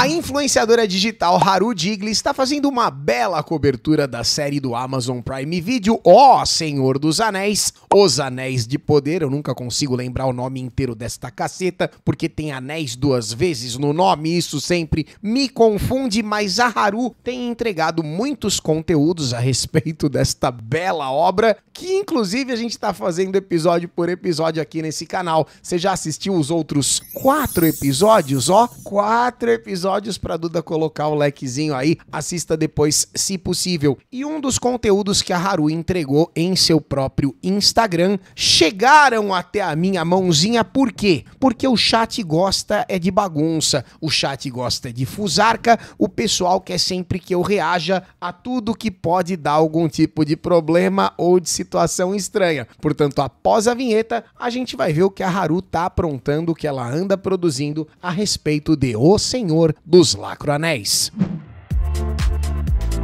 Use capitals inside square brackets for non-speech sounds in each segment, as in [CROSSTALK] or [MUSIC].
A influenciadora digital Haru Digli está fazendo uma bela cobertura da série do Amazon Prime Video, Ó oh, Senhor dos Anéis, Os Anéis de Poder. Eu nunca consigo lembrar o nome inteiro desta caceta, porque tem anéis duas vezes no nome, isso sempre me confunde, mas a Haru tem entregado muitos conteúdos a respeito desta bela obra, que inclusive a gente está fazendo episódio por episódio aqui nesse canal. Você já assistiu os outros quatro episódios? Ó, oh, quatro episódios episódios para Duda colocar o lequezinho aí. Assista depois, se possível. E um dos conteúdos que a Haru entregou em seu próprio Instagram chegaram até a minha mãozinha, por quê? Porque o chat gosta é de bagunça, o chat gosta é de fusarca, o pessoal quer sempre que eu reaja a tudo que pode dar algum tipo de problema ou de situação estranha. Portanto, após a vinheta, a gente vai ver o que a Haru tá aprontando, o que ela anda produzindo a respeito de O Senhor dos Lacroanéis.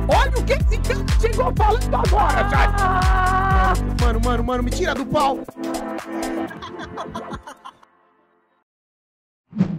Olha o que esse cara chegou falando agora, cara! Mano, mano, mano, me tira do pau! [LAUGHS]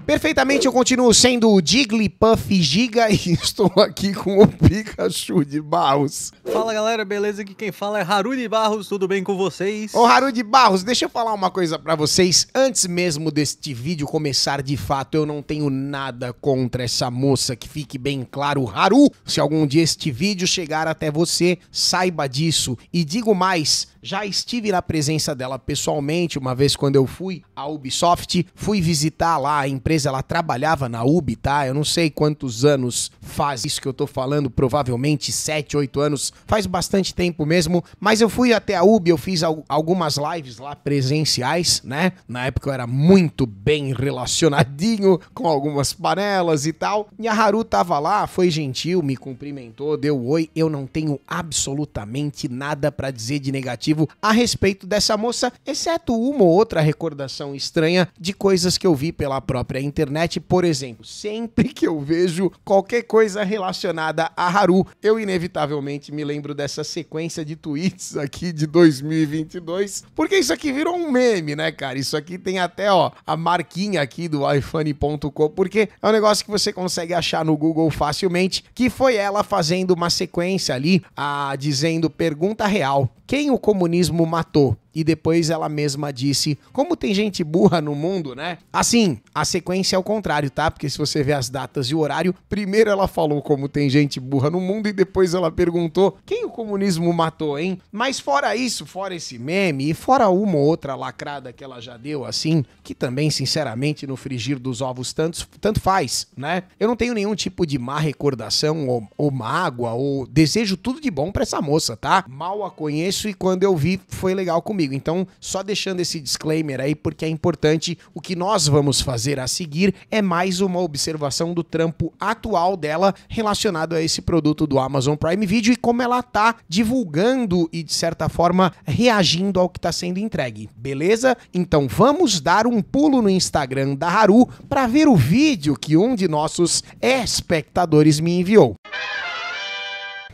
Perfeitamente, eu continuo sendo o Jigglypuff Giga e [LAUGHS] estou aqui com o Pikachu de Barros. Fala galera, beleza? Aqui quem fala é Haru de Barros, tudo bem com vocês? Ô Haru de Barros, deixa eu falar uma coisa para vocês. Antes mesmo deste vídeo começar de fato, eu não tenho nada contra essa moça, que fique bem claro, Haru. Se algum dia este vídeo chegar até você, saiba disso. E digo mais, já estive na presença dela pessoalmente, uma vez quando eu fui à Ubisoft, fui visitar lá empresa ela trabalhava na UB, tá? Eu não sei quantos anos faz isso que eu tô falando, provavelmente 7, 8 anos, faz bastante tempo mesmo, mas eu fui até a UB, eu fiz algumas lives lá presenciais, né? Na época eu era muito bem relacionadinho com algumas panelas e tal. E a Haru tava lá, foi gentil, me cumprimentou, deu oi. Eu não tenho absolutamente nada para dizer de negativo a respeito dessa moça, exceto uma ou outra recordação estranha de coisas que eu vi pela própria própria internet, por exemplo, sempre que eu vejo qualquer coisa relacionada a Haru, eu inevitavelmente me lembro dessa sequência de tweets aqui de 2022, porque isso aqui virou um meme, né, cara? Isso aqui tem até, ó, a marquinha aqui do iPhone.com, porque é um negócio que você consegue achar no Google facilmente, que foi ela fazendo uma sequência ali, a, ah, dizendo pergunta real, quem o comunismo matou? e depois ela mesma disse: Como tem gente burra no mundo, né? Assim, a sequência é o contrário, tá? Porque se você vê as datas e o horário, primeiro ela falou como tem gente burra no mundo e depois ela perguntou quem o comunismo matou, hein? Mas fora isso, fora esse meme e fora uma ou outra lacrada que ela já deu assim, que também, sinceramente, no frigir dos ovos tanto tanto faz, né? Eu não tenho nenhum tipo de má recordação ou, ou mágoa ou desejo tudo de bom para essa moça, tá? Mal a conheço e quando eu vi foi legal comigo. Então, só deixando esse disclaimer aí, porque é importante, o que nós vamos fazer a seguir é mais uma observação do trampo atual dela relacionado a esse produto do Amazon Prime Video e como ela tá divulgando e, de certa forma, reagindo ao que está sendo entregue, beleza? Então, vamos dar um pulo no Instagram da Haru para ver o vídeo que um de nossos espectadores me enviou.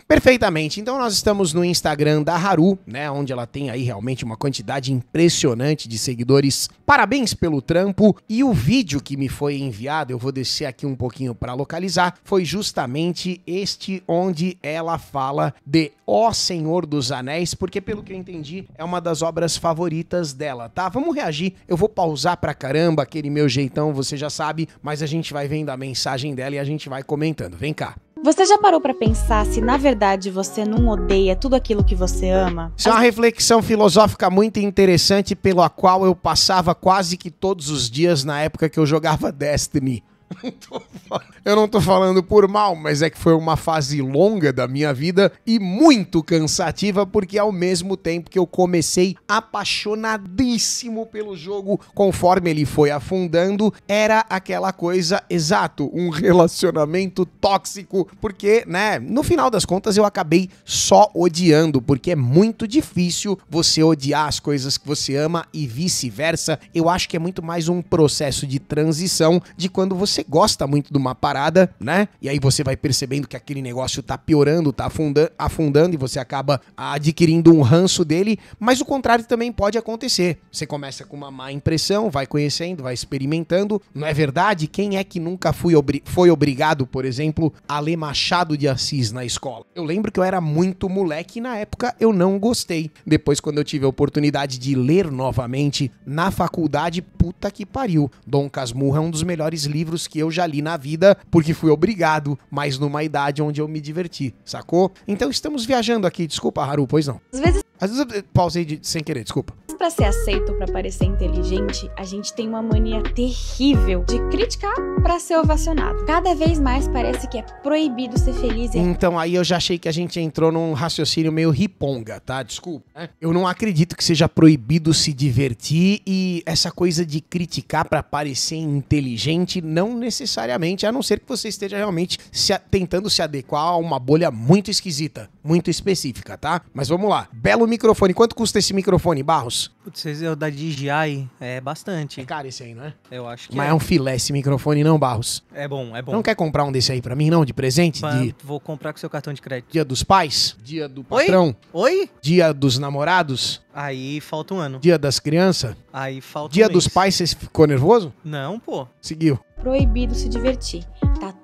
Perfeitamente. Então nós estamos no Instagram da Haru, né, onde ela tem aí realmente uma quantidade impressionante de seguidores. Parabéns pelo trampo e o vídeo que me foi enviado, eu vou descer aqui um pouquinho para localizar, foi justamente este onde ela fala de Ó Senhor dos Anéis, porque pelo que eu entendi, é uma das obras favoritas dela, tá? Vamos reagir. Eu vou pausar pra caramba aquele meu jeitão, você já sabe, mas a gente vai vendo a mensagem dela e a gente vai comentando. Vem cá. Você já parou para pensar se na verdade você não odeia tudo aquilo que você ama? Isso é uma reflexão filosófica muito interessante pela qual eu passava quase que todos os dias na época que eu jogava Destiny. [LAUGHS] Eu não tô falando por mal, mas é que foi uma fase longa da minha vida e muito cansativa, porque ao mesmo tempo que eu comecei apaixonadíssimo pelo jogo, conforme ele foi afundando, era aquela coisa exato, um relacionamento tóxico, porque, né, no final das contas eu acabei só odiando, porque é muito difícil você odiar as coisas que você ama e vice-versa. Eu acho que é muito mais um processo de transição de quando você gosta muito de uma parada, né? E aí você vai percebendo que aquele negócio tá piorando, tá afundando, afundando e você acaba adquirindo um ranço dele, mas o contrário também pode acontecer. Você começa com uma má impressão, vai conhecendo, vai experimentando. Não é verdade? Quem é que nunca fui obri foi obrigado, por exemplo, a ler Machado de Assis na escola? Eu lembro que eu era muito moleque e na época eu não gostei. Depois, quando eu tive a oportunidade de ler novamente na faculdade, puta que pariu. Dom Casmurro é um dos melhores livros que que eu já li na vida porque fui obrigado, mas numa idade onde eu me diverti, sacou? Então estamos viajando aqui, desculpa, Haru, pois não. Às vezes às vezes eu pausei de, sem querer, desculpa. Para ser aceito, para parecer inteligente, a gente tem uma mania terrível de criticar para ser ovacionado. Cada vez mais parece que é proibido ser feliz. E... É então aí eu já achei que a gente entrou num raciocínio meio riponga, tá? Desculpa. Né? Eu não acredito que seja proibido se divertir e essa coisa de criticar para parecer inteligente não necessariamente, a não ser que você esteja realmente se tentando se adequar a uma bolha muito esquisita, muito específica, tá? Mas vamos lá. Belo microfone. Quanto custa esse microfone, Barros? Putz, esse é o da DJI, é bastante. É caro esse aí, não é? Eu acho que Mas é, é um filé esse microfone, não, Barros? É bom, é bom. Não quer comprar um desse aí pra mim, não? De presente? Pra... De... Vou comprar com seu cartão de crédito. Dia dos pais? Dia do patrão? Oi? Oi? Dia dos namorados? Aí falta um ano. Dia das crianças? Aí falta Dia um dos mês. pais, você ficou nervoso? Não, pô. Seguiu. Proibido se divertir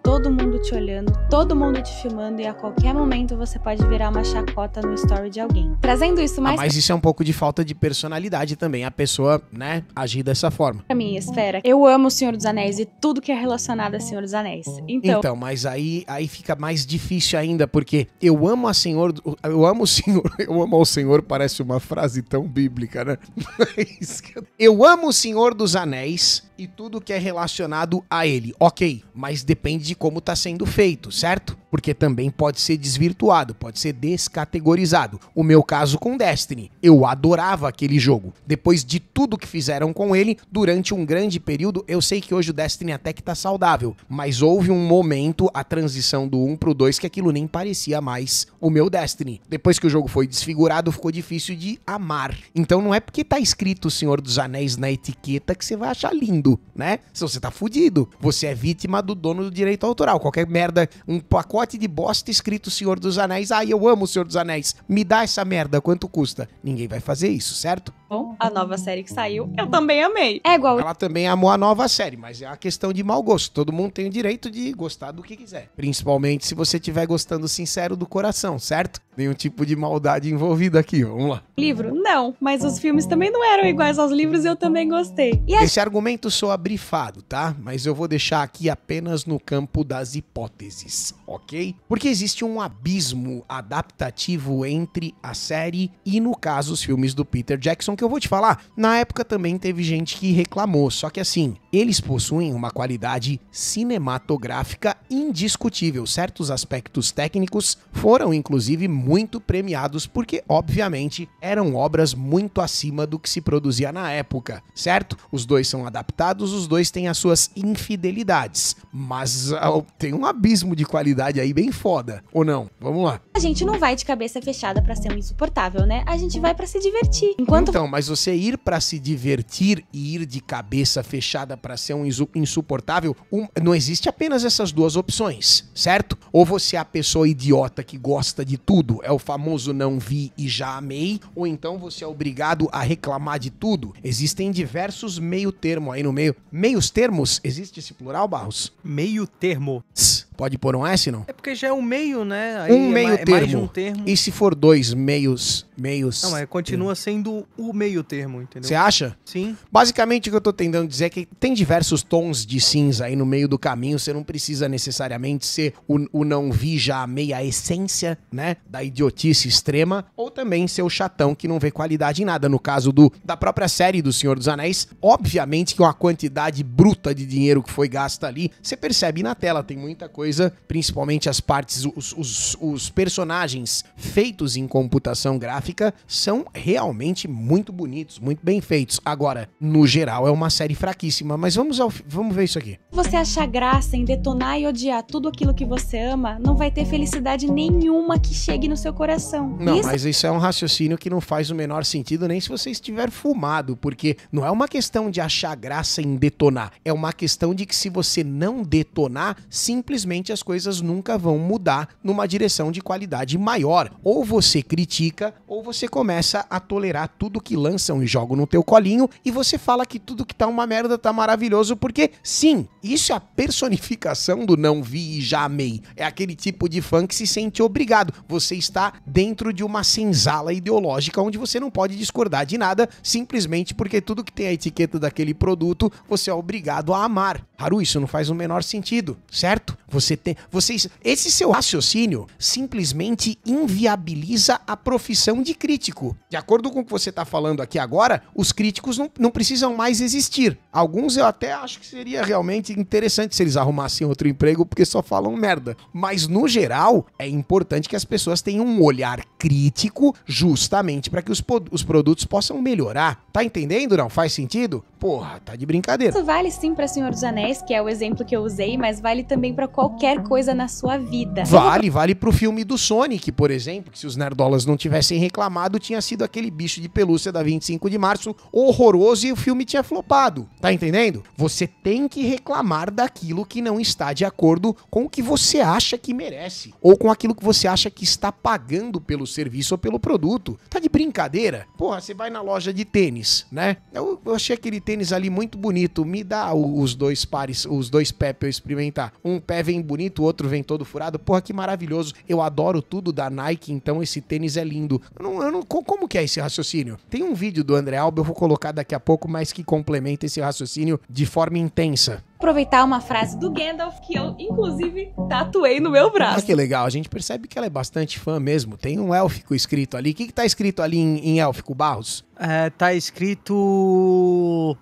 todo mundo te olhando, todo mundo te filmando e a qualquer momento você pode virar uma chacota no story de alguém. Trazendo isso mais. Ah, mas isso é um pouco de falta de personalidade também, a pessoa, né, agir dessa forma. Pra mim, espera. eu amo o Senhor dos Anéis e tudo que é relacionado a Senhor dos Anéis. Então. Então, mas aí, aí fica mais difícil ainda, porque eu amo a Senhor. Eu amo o Senhor. [LAUGHS] Eu amo o Senhor parece uma frase tão bíblica, né? [LAUGHS] Mas eu amo o Senhor dos Anéis e tudo que é relacionado a ele. Ok, mas depende de como está sendo feito, certo? porque também pode ser desvirtuado, pode ser descategorizado. O meu caso com Destiny, eu adorava aquele jogo. Depois de tudo que fizeram com ele, durante um grande período, eu sei que hoje o Destiny até que tá saudável, mas houve um momento, a transição do 1 pro 2, que aquilo nem parecia mais o meu Destiny. Depois que o jogo foi desfigurado, ficou difícil de amar. Então não é porque tá escrito o Senhor dos Anéis na etiqueta que você vai achar lindo, né? Se você tá fudido, você é vítima do dono do direito autoral. Qualquer merda, um pacote pacote de bosta escrito Senhor dos Anéis. Ah, eu amo o Senhor dos Anéis. Me dá essa merda, quanto custa? Ninguém vai fazer isso, certo? bom, a nova série que saiu, eu também amei. É igual. Ela também amou a nova série, mas é uma questão de mau gosto. Todo mundo tem o direito de gostar do que quiser. Principalmente se você estiver gostando sincero do coração, certo? Nenhum tipo de maldade envolvida aqui, vamos lá. Livro? Não, mas os filmes também não eram iguais aos livros e eu também gostei. E a... Esse argumento sou abrifado, tá? Mas eu vou deixar aqui apenas no campo das hipóteses, ok? Porque existe um abismo adaptativo entre a série e, no caso, os filmes do Peter Jackson que eu vou te falar, na época também teve gente que reclamou, só que assim, eles possuem uma qualidade cinematográfica indiscutível. Certos aspectos técnicos foram inclusive muito premiados porque, obviamente, eram obras muito acima do que se produzia na época, certo? Os dois são adaptados, os dois têm as suas infidelidades, mas ah, tem um abismo de qualidade aí bem foda, ou não? Vamos lá. A gente não vai de cabeça fechada para ser um insuportável, né? A gente vai para se divertir. Enquanto então, mas você ir para se divertir e ir de cabeça fechada para ser um insuportável, um, não existe apenas essas duas opções, certo? Ou você é a pessoa idiota que gosta de tudo, é o famoso não vi e já amei, ou então você é obrigado a reclamar de tudo. Existem diversos meio termo aí no meio. Meios termos? Existe esse plural, Barros? Meio termo. Tss. Pode pôr um S, não? É porque já é um meio, né? Aí um é meio termo. É mais de um termo. E se for dois meios, meios... Não, mas continua sendo o meio termo, entendeu? Você acha? Sim. Basicamente, o que eu tô tentando dizer é que tem diversos tons de cinza aí no meio do caminho. Você não precisa necessariamente ser o, o não vi já a meia essência, né? Da idiotice extrema. Ou também ser o chatão que não vê qualidade em nada. No caso do da própria série do Senhor dos Anéis, obviamente que uma quantidade bruta de dinheiro que foi gasta ali, você percebe na tela, tem muita coisa coisa, principalmente as partes, os, os, os personagens feitos em computação gráfica são realmente muito bonitos, muito bem feitos. Agora, no geral, é uma série fraquíssima, mas vamos, ao, vamos ver isso aqui. Você achar graça em detonar e odiar tudo aquilo que você ama, não vai ter felicidade nenhuma que chegue no seu coração. Não, isso... mas isso é um raciocínio que não faz o menor sentido nem se você estiver fumado, porque não é uma questão de achar graça em detonar, é uma questão de que se você não detonar, simplesmente infelizmente as coisas nunca vão mudar numa direção de qualidade maior. Ou você critica, ou você começa a tolerar tudo que lançam e jogam no teu colinho e você fala que tudo que tá uma merda tá maravilhoso, porque sim, isso é a personificação do não vi e já amei. É aquele tipo de fã que se sente obrigado. Você está dentro de uma senzala ideológica onde você não pode discordar de nada, simplesmente porque tudo que tem a etiqueta daquele produto, você é obrigado a amar. Haru, isso não faz o menor sentido, certo? Você você tem, vocês, esse seu raciocínio simplesmente inviabiliza a profissão de crítico. De acordo com o que você está falando aqui agora, os críticos não, não precisam mais existir. Alguns eu até acho que seria realmente interessante se eles arrumassem outro emprego porque só falam merda. Mas no geral, é importante que as pessoas tenham um olhar crítico justamente para que os, os produtos possam melhorar. Tá entendendo? Não faz sentido? Porra, tá de brincadeira. Isso vale sim para Senhor dos Anéis, que é o exemplo que eu usei, mas vale também para qualquer coisa na sua vida. Vale, vale pro filme do Sonic, por exemplo, que se os nerdolas não tivessem reclamado, tinha sido aquele bicho de pelúcia da 25 de março horroroso e o filme tinha flopado. Tá entendendo? Você tem que reclamar daquilo que não está de acordo com o que você acha que merece ou com aquilo que você acha que está pagando pelo serviço ou pelo produto. Tá de brincadeira? Porra, você vai na loja de tênis, né? Eu, eu achei aquele tênis ali muito bonito, me dá os dois pares, os dois pés pra eu experimentar. Um pé vem bonito, o outro vem todo furado. Porra, que maravilhoso. Eu adoro tudo da Nike, então esse tênis é lindo. Eu não, eu não, como que é esse raciocínio? Tem um vídeo do André Alba, eu vou colocar daqui a pouco, mas que complementa esse raciocínio de forma intensa aproveitar uma frase do Gandalf que eu, inclusive, tatuei no meu braço. Ah, que legal. A gente percebe que ela é bastante fã mesmo. Tem um élfico escrito ali. O que, que tá escrito ali em, em élfico, Barros? É, tá escrito.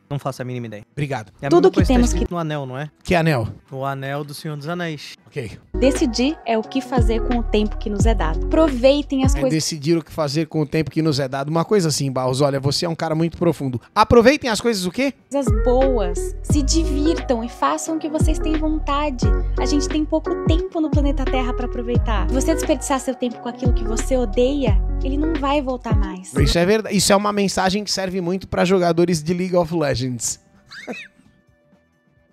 Não faço a mínima ideia. Obrigado. É Tudo que tá temos tá que. No anel, não é? Que anel? O anel do Senhor dos Anéis. Ok. Decidir é o que fazer com o tempo que nos é dado. Aproveitem as é coisas. Decidir o que fazer com o tempo que nos é dado. Uma coisa assim, Barros. Olha, você é um cara muito profundo. Aproveitem as coisas o quê? Coisas boas. Se divirtam e façam o que vocês têm vontade. A gente tem pouco tempo no planeta Terra para aproveitar. você desperdiçar seu tempo com aquilo que você odeia, ele não vai voltar mais. Isso é verdade. Isso é uma mensagem que serve muito para jogadores de League of Legends. [LAUGHS]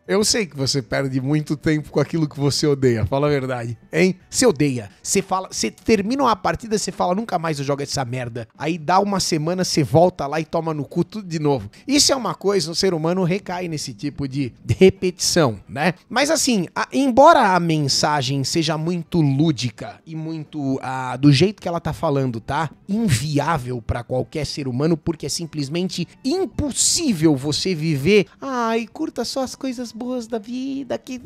Eu sei que você perde muito tempo com aquilo que você odeia, fala a verdade, hein? Você odeia, você fala, você termina uma partida, você fala, nunca mais eu jogo essa merda. Aí dá uma semana, você volta lá e toma no cu tudo de novo. Isso é uma coisa, o ser humano recai nesse tipo de repetição, né? Mas assim, a, embora a mensagem seja muito lúdica e muito a, ah, do jeito que ela tá falando, tá? Inviável para qualquer ser humano, porque é simplesmente impossível você viver. Ai, curta só as coisas boas da vida, que,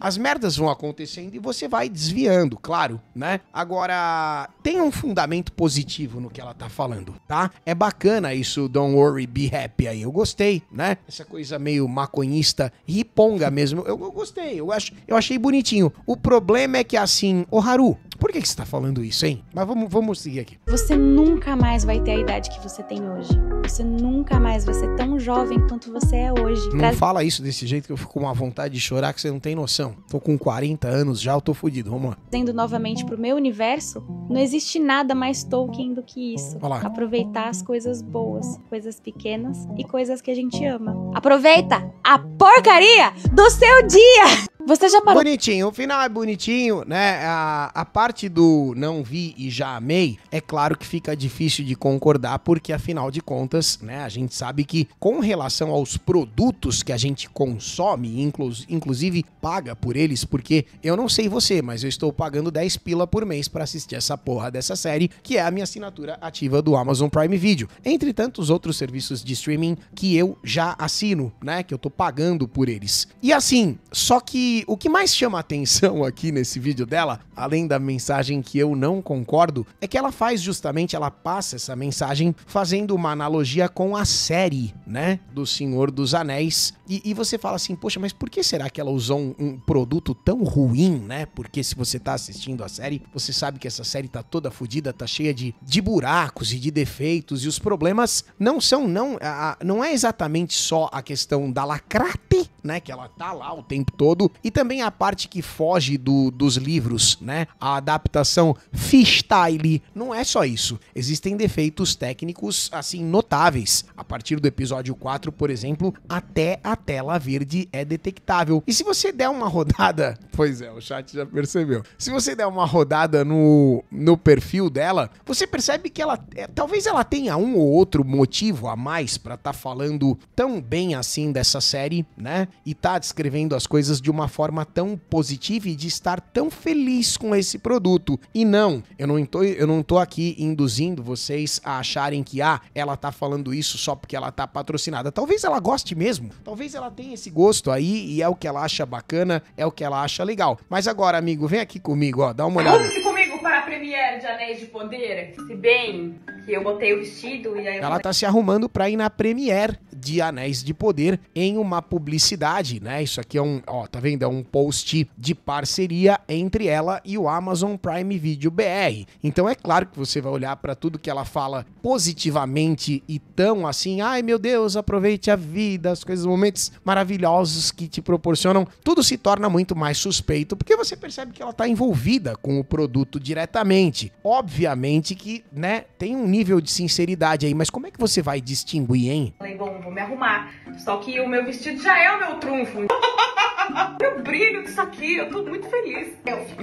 as merdas vão acontecendo e você vai desviando, claro, né? Agora, tem um fundamento positivo no que ela tá falando, tá? É bacana isso, don't worry, be happy aí. Eu gostei, né? Essa coisa meio maconhista, riponga mesmo. Eu, eu gostei, eu, acho, eu achei bonitinho. O problema é que assim, o Haru, por que, que você está falando isso, hein? Mas vamos, vamos seguir aqui. Você nunca mais vai ter a idade que você tem hoje. Você nunca mais vai ser tão jovem quanto você é hoje. Não Traz... fala isso desse jeito que eu fico com uma vontade de chorar que você não tem noção. Tô com 40 anos já, eu tô fodido. Vamos lá. Sendo novamente pro meu universo, não existe nada mais Tolkien do que isso. Olá. Aproveitar as coisas boas, coisas pequenas e coisas que a gente ama. Aproveita a porcaria do seu dia! Você já parou? Bonitinho, o final é bonitinho, né? A, a parte do não vi e já amei, é claro que fica difícil de concordar, porque afinal de contas, né, a gente sabe que com relação aos produtos que a gente consome, inclusive paga por eles, porque eu não sei você, mas eu estou pagando 10 pila por mês para assistir essa porra dessa série, que é a minha assinatura ativa do Amazon Prime Video. Entre tantos outros serviços de streaming que eu já assino, né? Que eu tô pagando por eles. E assim, só que e o que mais chama atenção aqui nesse vídeo dela, além da mensagem que eu não concordo, é que ela faz justamente, ela passa essa mensagem fazendo uma analogia com a série, né, do Senhor dos Anéis. E, e você fala assim, poxa, mas por que será que ela usou um, um produto tão ruim, né? Porque se você tá assistindo a série, você sabe que essa série tá toda fodida, tá cheia de, de buracos e de defeitos, e os problemas não são, não, a, não é exatamente só a questão da lacrate, né? Que ela tá lá o tempo todo e também a parte que foge do, dos livros, né? A adaptação freestyle. Não é só isso. Existem defeitos técnicos, assim, notáveis. A partir do episódio 4, por exemplo, até a tela verde é detectável. E se você der uma rodada. [LAUGHS] Pois é, o chat já percebeu. Se você der uma rodada no, no perfil dela, você percebe que ela. É, talvez ela tenha um ou outro motivo a mais para estar tá falando tão bem assim dessa série, né? E tá descrevendo as coisas de uma forma tão positiva e de estar tão feliz com esse produto. E não, eu não tô, eu não tô aqui induzindo vocês a acharem que ah, ela tá falando isso só porque ela tá patrocinada. Talvez ela goste mesmo, talvez ela tenha esse gosto aí e é o que ela acha bacana, é o que ela acha legal. Mas agora, amigo, vem aqui comigo, ó, dá uma olhada. se comigo para a premiere de Anéis de Poder, se bem que eu botei o vestido e aí Ela tá se arrumando para ir na premiere de Anéis de Poder em uma publicidade, né? Isso aqui é um, ó, tá vendo? É um post de parceria entre ela e o Amazon Prime Video BR. Então é claro que você vai olhar para tudo que ela fala positivamente e tão assim, ai meu Deus, aproveite a vida, as coisas, os momentos maravilhosos que te proporcionam, tudo se torna muito mais suspeito, porque você percebe que ela tá envolvida com o produto diretamente. Obviamente que, né, tem um nível de sinceridade aí, mas como é que você vai distinguir, hein? Bom, vou me arrumar. Só que o meu vestido já é o meu trunfo. [LAUGHS] eu brilho com isso aqui, eu tô muito feliz.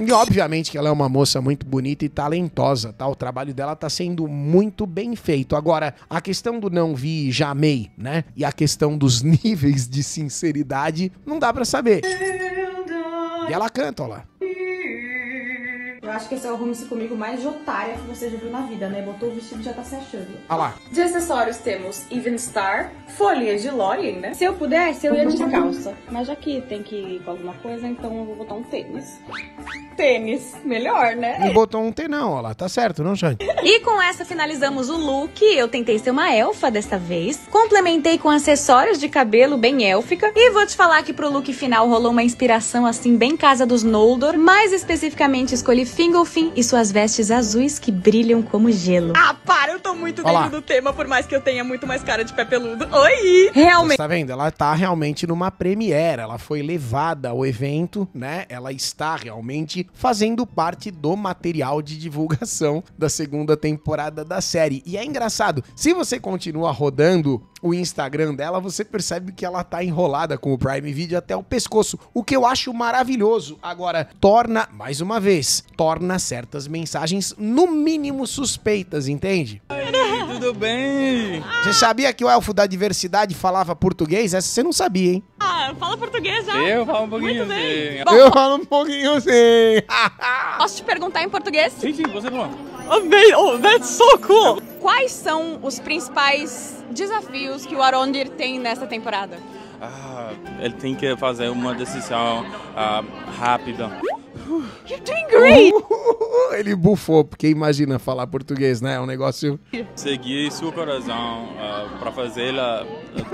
E obviamente que ela é uma moça muito bonita e talentosa, tá? O trabalho dela tá sendo muito bem feito. Agora, a questão do não vi já amei, né? E a questão dos [LAUGHS] níveis de sinceridade, não dá para saber. E ela canta, ó lá. Eu acho que esse é o romance comigo mais de otária que você já viu na vida, né? Botou o vestido e já tá se achando. Olha ah lá. De acessórios temos Even Star, de Lorien, né? Se eu pudesse, eu ia de calça. Mas que tem que ir com alguma coisa, então eu vou botar um tênis. Tênis, melhor, né? Não botou um tênis não, ó lá. Tá certo, não, gente e com essa finalizamos o look. Eu tentei ser uma elfa desta vez. Complementei com acessórios de cabelo bem élfica. E vou te falar que pro look final rolou uma inspiração assim bem casa dos Noldor. Mais especificamente escolhi Fingolfin e suas vestes azuis que brilham como gelo. Ah, para, eu tô muito Olá. dentro do tema, por mais que eu tenha muito mais cara de pé peludo. Oi! Realmente. Você tá vendo? Ela tá realmente numa premiere, ela foi levada ao evento, né? Ela está realmente fazendo parte do material de divulgação da segunda temporada da série. E é engraçado, se você continua rodando o Instagram dela, você percebe que ela tá enrolada com o Prime Video até o pescoço, o que eu acho maravilhoso. Agora, torna, mais uma vez, torna certas mensagens, no mínimo, suspeitas, entende? tudo bem? Você sabia que o elfo da diversidade falava português? Essa você não sabia, hein? Ah, fala português já. Eu falo um pouquinho Muito sim. Bom, eu falo um pouquinho sim. [LAUGHS] posso te perguntar em português? Sim, sim, você fala. Amei, oh, that's so cool. Quais são os principais desafios que o Arondir tem nesta temporada? Ah, ele tem que fazer uma decisão ah, rápida You're doing great! [LAUGHS] Ele bufou, porque imagina falar português, né? É um negócio. Seguir seu coração uh, eh, para fazer a,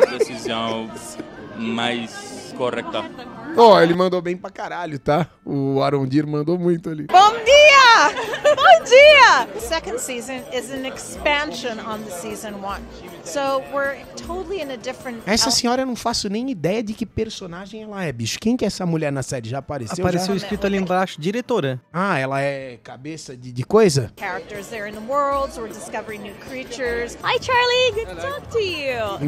a decisão mais correta. Ó, oh, ele mandou bem pra caralho, tá? O Arondir mandou muito ali. Bom dia! Bom dia! The second season is an expansion on the season one. So we're totally in a different Essa senhora eu não faço nem ideia de que personagem ela é, bicho. Quem que é essa mulher na série? Já apareceu? Apareceu já? escrito ali embaixo, diretora. Ah, ela é cabeça de, de coisa? Characters there in the world, so we're discovering new creatures. Hi Charlie, good to talk to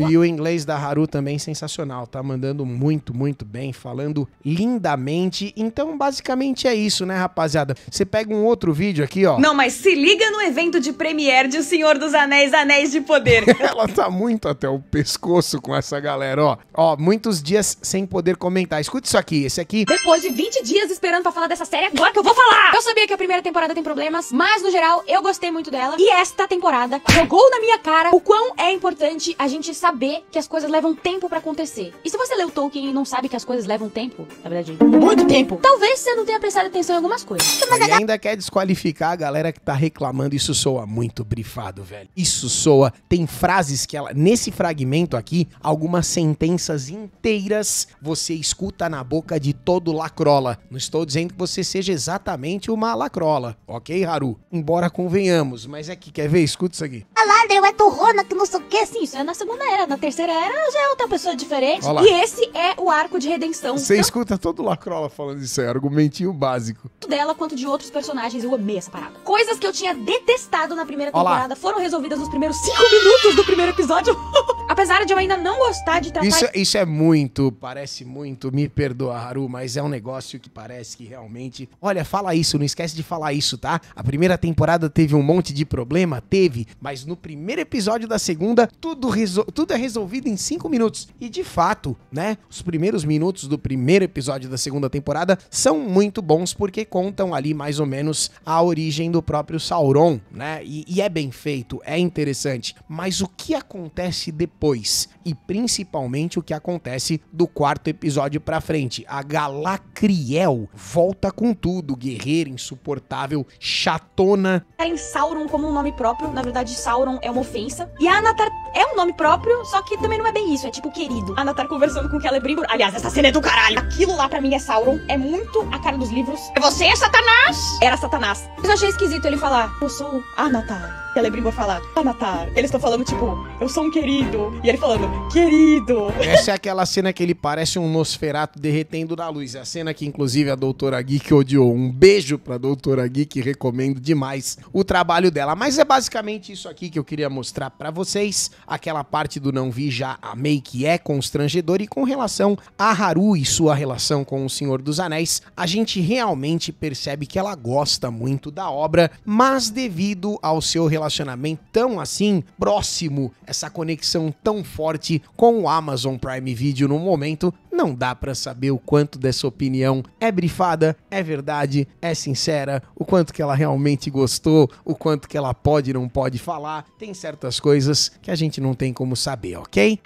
you. E o inglês da Haru também sensacional, tá mandando muito, muito bem, falando lindamente. Então, basicamente é isso, né, rapaziada? Você pega um outro vídeo aqui, ó. Não, mas se liga no evento de premiere de O Senhor dos Anéis, Anéis de Poder. [LAUGHS] ela tá muito até o pescoço com essa galera, ó. Ó, muitos dias sem poder comentar. Escuta isso aqui, esse aqui. Depois de 20 dias esperando pra falar dessa série, agora que eu vou falar! Eu sabia que a primeira temporada tem problemas, mas no geral eu gostei muito dela. E esta temporada jogou na minha cara o quão é importante a gente saber que as coisas levam tempo para acontecer. E se você leu Tolkien e não sabe que as coisas levam tempo, na verdade, muito tempo, talvez você não tenha prestado atenção em algumas coisas. E ainda quer desqualificar a galera que tá reclamando, isso soa muito brifado, velho. Isso soa, tem frases vezes que ela. Nesse fragmento aqui, algumas sentenças inteiras você escuta na boca de todo lacrola. Não estou dizendo que você seja exatamente uma lacrola, ok, Haru? Embora convenhamos, mas é que quer ver? Escuta isso aqui. A ladra é turrona que não sei o que, assim. Isso é na segunda era. Na terceira era já é outra pessoa diferente. Olá. E esse é o arco de redenção. Você então... escuta todo lacrola falando isso aí, argumentinho básico. Tudo dela quanto de outros personagens, eu amei essa parada. Coisas que eu tinha detestado na primeira temporada Olá. foram resolvidas nos primeiros cinco minutos do primeiro primeiro episódio. [LAUGHS] Apesar de eu ainda não gostar de tratar. Isso, é, isso é muito, parece muito, me perdoa, Haru, mas é um negócio que parece que realmente. Olha, fala isso, não esquece de falar isso, tá? A primeira temporada teve um monte de problema, teve, mas no primeiro episódio da segunda, tudo, resol... tudo é resolvido em cinco minutos. E de fato, né? Os primeiros minutos do primeiro episódio da segunda temporada são muito bons porque contam ali mais ou menos a origem do próprio Sauron, né? E, e é bem feito, é interessante. Mas o que acontece depois e principalmente o que acontece do quarto episódio para frente. A Galacriel volta com tudo, guerreira insuportável, chatona. Ela em Sauron como um nome próprio, na verdade Sauron é uma ofensa. E a Anatar é um nome próprio, só que também não é bem isso, é tipo querido. A Anatar conversando com Celebrimbor. Aliás, essa cena é do caralho. Aquilo lá para mim é Sauron, é muito a cara dos livros. É você é Satanás? Era Satanás. Mas eu achei esquisito ele falar: "Eu sou Anatar". Celebrimbor falar: "Anatar". Eles estão falando tipo eu sou um querido. E ele falando, querido. Essa é aquela cena que ele parece um Nosferato derretendo na luz. É a cena que, inclusive, a Doutora Geek odiou. Um beijo pra Doutora Geek, recomendo demais o trabalho dela. Mas é basicamente isso aqui que eu queria mostrar para vocês. Aquela parte do não vi já amei que é constrangedor. E com relação a Haru e sua relação com o Senhor dos Anéis, a gente realmente percebe que ela gosta muito da obra, mas devido ao seu relacionamento tão assim próximo essa conexão tão forte com o Amazon Prime Video no momento, não dá para saber o quanto dessa opinião é brifada, é verdade, é sincera, o quanto que ela realmente gostou, o quanto que ela pode e não pode falar. Tem certas coisas que a gente não tem como saber, ok?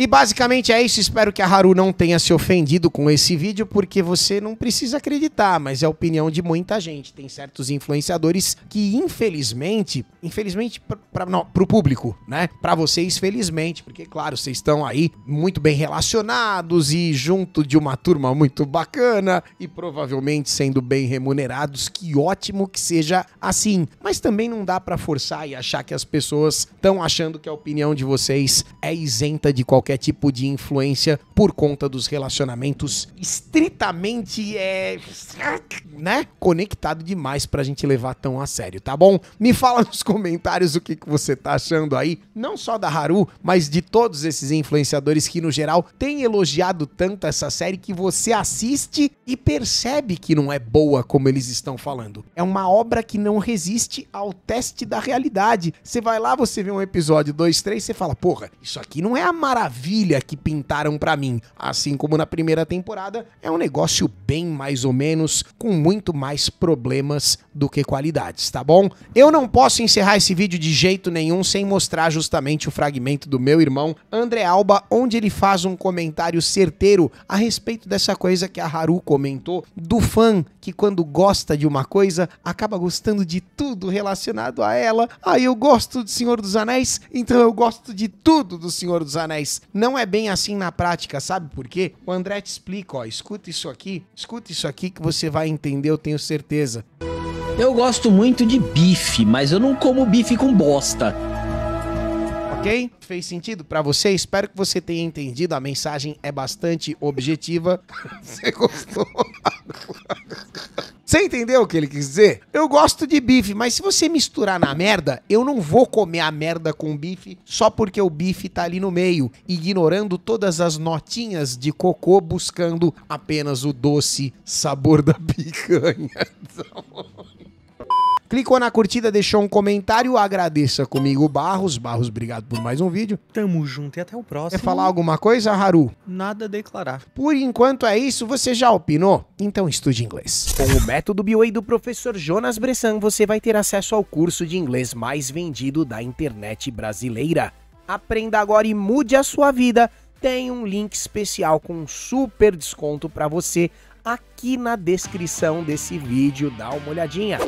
E basicamente é isso. Espero que a Haru não tenha se ofendido com esse vídeo, porque você não precisa acreditar, mas é a opinião de muita gente. Tem certos influenciadores que, infelizmente, infelizmente para o público, né? Para vocês, felizmente, porque, claro, vocês estão aí muito bem relacionados e junto de uma turma muito bacana e provavelmente sendo bem remunerados. Que ótimo que seja assim. Mas também não dá para forçar e achar que as pessoas estão achando que a opinião de vocês é isenta de qualquer qualquer tipo de influência por conta dos relacionamentos estritamente, é, né, conectado demais pra gente levar tão a sério, tá bom? Me fala nos comentários o que, que você tá achando aí, não só da Haru, mas de todos esses influenciadores que no geral têm elogiado tanto essa série que você assiste e percebe que não é boa como eles estão falando. É uma obra que não resiste ao teste da realidade. Você vai lá, você vê um episódio, dois, três, você fala, porra, isso aqui não é a maravilha maravilha que pintaram para mim. Assim como na primeira temporada, é um negócio bem mais ou menos, com muito mais problemas do que qualidades, tá bom? Eu não posso encerrar esse vídeo de jeito nenhum sem mostrar justamente o fragmento do meu irmão André Alba, onde ele faz um comentário certeiro a respeito dessa coisa que a Haru comentou do fã que quando gosta de uma coisa acaba gostando de tudo relacionado a ela. Ah, eu gosto do Senhor dos Anéis, então eu gosto de tudo do Senhor dos Anéis. Não é bem assim na prática, sabe por quê? O André te explica, ó, escuta isso aqui, escuta isso aqui que você vai entender, eu tenho certeza. Eu gosto muito de bife, mas eu não como bife com bosta. Ok? Fez sentido para você? Espero que você tenha entendido. A mensagem é bastante objetiva. [LAUGHS] Você gostou? [LAUGHS] Você entendeu o que ele quis dizer? Eu gosto de bife, mas se você misturar na merda, eu não vou comer a merda com bife só porque o bife tá ali no meio, ignorando todas as notinhas de cocô, buscando apenas o doce sabor da picanha. [LAUGHS] Então... Clicou na curtida, deixou um comentário, agradeça comigo, Barros. Barros, obrigado por mais um vídeo. Tamo junto e até o próximo. Quer falar alguma coisa, Haru? Nada a declarar. Por enquanto é isso, você já opinou? Então estude inglês. Com o método BOA do professor Jonas Bressan, você vai ter acesso ao curso de inglês mais vendido da internet brasileira. Aprenda agora e mude a sua vida. Tem um link especial com super desconto para você aqui na descrição desse vídeo. Dá uma olhadinha.